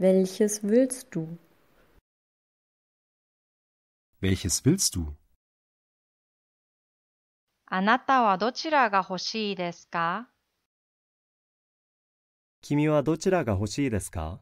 Welches willst du? Welches willst du? あなたはどちらが欲しいですか君はどちらが欲しいですか